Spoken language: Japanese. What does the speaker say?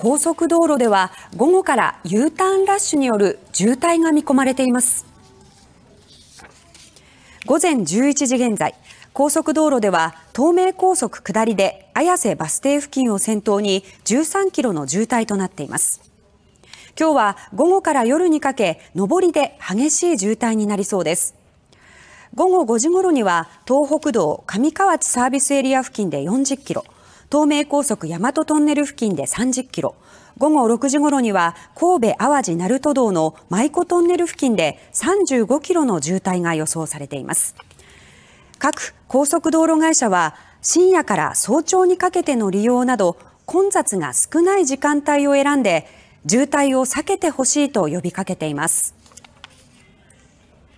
高速道路では午後から U ターンラッシュによる渋滞が見込まれています午前11時現在高速道路では東名高速下りで綾瀬バス停付近を先頭に13キロの渋滞となっています今日は午後から夜にかけ上りで激しい渋滞になりそうです午後5時ごろには東北道上河内サービスエリア付近で40キロ東名高速大和トンネル付近で30キロ、午後6時ごろには神戸淡路鳴門道の舞子トンネル付近で35キロの渋滞が予想されています。各高速道路会社は深夜から早朝にかけての利用など混雑が少ない時間帯を選んで渋滞を避けてほしいと呼びかけています。